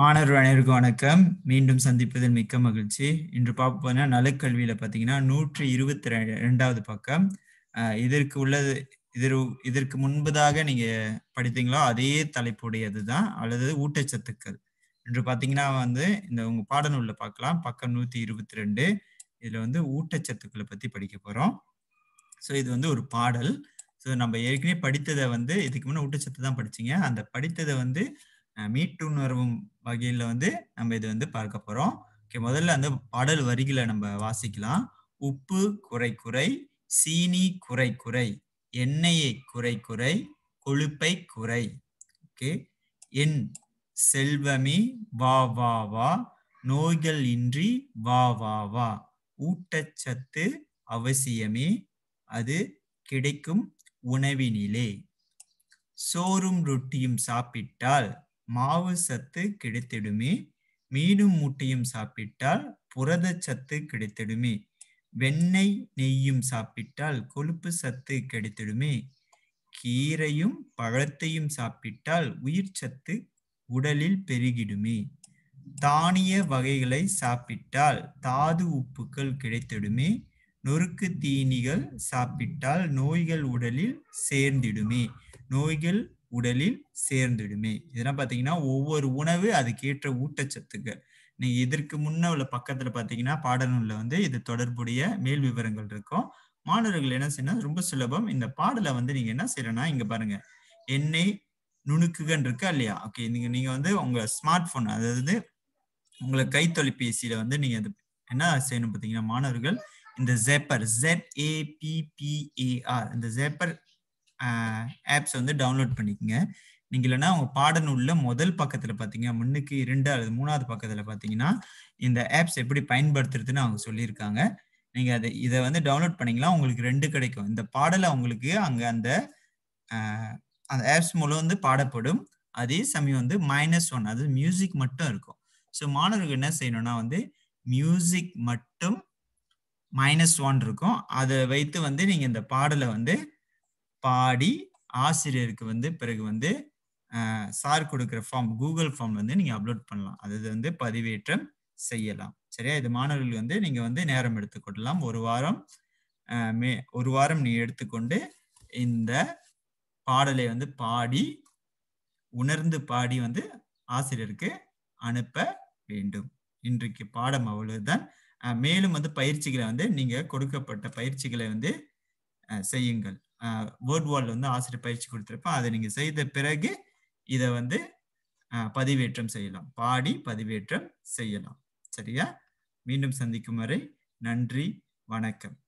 மாணவர் அனைவருக்கும் வணக்கம் மீண்டும் சந்திப்பதில் மிக்க மகிழ்ச்சி இன்று பார்ப்போம்னா நலக்கல்வியில பாத்தீங்கன்னா நூற்றி இருபத்தி ரெண்டாவது பக்கம் இதற்கு உள்ளது இதற்கு இதற்கு முன்பதாக நீங்க படித்தீங்களோ அதே தலைப்புடையது தான் அல்லது ஊட்டச்சத்துக்கள் இன்று பாத்தீங்கன்னா வந்து இந்த உங்க பாடநூல்ல பார்க்கலாம் பக்கம் நூத்தி இருபத்தி ரெண்டு இதுல வந்து ஊட்டச்சத்துக்களை பத்தி படிக்க போறோம் ஸோ இது வந்து ஒரு பாடல் ஸோ நம்ம ஏற்கனவே படித்ததை வந்து இதுக்கு முன்னே ஊட்டச்சத்து தான் படிச்சீங்க அந்த படித்ததை வந்து மீட்டுணர்வும் வகையில் வந்து நம்ம இது வந்து பார்க்க போகிறோம் ஓகே முதல்ல அந்த பாடல் வரிகளை நம்ம வாசிக்கலாம் உப்பு குறை குறை சீனி குறை குறை எண்ணெயை குறை குறை கொழுப்பை குறை ஓகே என் செல்வமே வா வா வா நோய்கள் இன்றி வா வா வா ஊட்டச்சத்து அவசியமே அது கிடைக்கும் உணவினிலே சோறும் ரொட்டியும் சாப்பிட்டால் மாவு சத்து கிடைத்திடுமே மீனும் முட்டையும் சாப்பிட்டால் புரத சத்து கிடைத்திடுமே வெண்ணெய் நெய்யும் சாப்பிட்டால் கொழுப்பு சத்து கிடைத்திடுமே கீரையும் பழத்தையும் சாப்பிட்டால் உயிர் சத்து உடலில் பெருகிடுமே தானிய வகைகளை சாப்பிட்டால் தாது உப்புக்கள் கிடைத்திடுமே நொறுக்கு தீனிகள் சாப்பிட்டால் நோய்கள் உடலில் சேர்ந்திடுமே நோய்கள் உடலில் சேர்ந்துடுமே இதெல்லாம் பார்த்தீங்கன்னா ஒவ்வொரு உணவு அதுக்கேற்ற ஊட்டச்சத்துக்கள் நீங்க இதற்கு முன்ன உள்ள பக்கத்துல பாத்தீங்கன்னா பாடநூல்ல வந்து இது தொடர்புடைய மேல் விவரங்கள் இருக்கும் மாணவர்கள் என்ன செய்யணும் ரொம்ப சுலபம் இந்த பாடலை வந்து நீங்க என்ன செய்யறனா இங்க பாருங்க எண்ணெய் நுணுக்குகள் இருக்கா இல்லையா ஓகே நீங்க நீங்க வந்து உங்க ஸ்மார்ட் போன் அதாவது உங்களை தொலைபேசியில வந்து நீங்க அது என்ன செய்யணும் பாத்தீங்கன்னா மாணவர்கள் இந்த ஜெப்பர் ஜெட் ஏபிபிஏஆர் இந்த ஜெப்பர் ஆப்ஸ் வந்து டவுன்லோட் பண்ணிக்கோங்க நீங்கள் இல்லைன்னா உங்க பாடநூல்ல முதல் பக்கத்துல பாத்தீங்க முன்னுக்கு இரண்டு அல்லது மூணாவது பக்கத்துல பாத்தீங்கன்னா இந்த ஆப்ஸ் எப்படி பயன்படுத்துறதுன்னு அவங்க சொல்லியிருக்காங்க நீங்க அதை இதை வந்து டவுன்லோட் பண்ணீங்கன்னா உங்களுக்கு ரெண்டு கிடைக்கும் இந்த பாடலை அவங்களுக்கு அங்க அந்த அந்த ஆப்ஸ் மூலம் வந்து பாடப்படும் அதே சமயம் வந்து மைனஸ் ஒன் அது மியூசிக் மட்டும் இருக்கும் ஸோ மாணவர்கள் என்ன செய்யணும்னா வந்து மியூசிக் மட்டும் மைனஸ் ஒன் இருக்கும் அதை வைத்து வந்து நீங்கள் இந்த பாடலை வந்து பாடி ஆசிரியருக்கு வந்து பிறகு வந்து சார் கொடுக்குற ஃபார்ம் கூகுள் ஃபார்ம் வந்து நீங்கள் அப்லோட் பண்ணலாம் அது வந்து பதிவேற்றம் செய்யலாம் சரியா இது மாணவர்கள் வந்து நீங்கள் வந்து நேரம் எடுத்துக்கொள்ளலாம் ஒரு வாரம் மே ஒரு வாரம் நீ எடுத்துக்கொண்டு இந்த பாடலை வந்து பாடி உணர்ந்து பாடி வந்து ஆசிரியருக்கு அனுப்ப வேண்டும் இன்றைக்கு பாடம் அவ்வளவுதான் மேலும் வந்து பயிற்சிகளை வந்து நீங்கள் கொடுக்கப்பட்ட பயிற்சிகளை வந்து செய்யுங்கள் வேர்ட் வால் வந்து ஆசிரியர் பயிற்சி கொடுத்துருப்பேன் அதை நீங்கள் செய்த பிறகு இதை வந்து பதிவேற்றம் செய்யலாம் பாடி பதிவேற்றம் செய்யலாம் சரியா மீண்டும் சந்திக்கும் வரை நன்றி வணக்கம்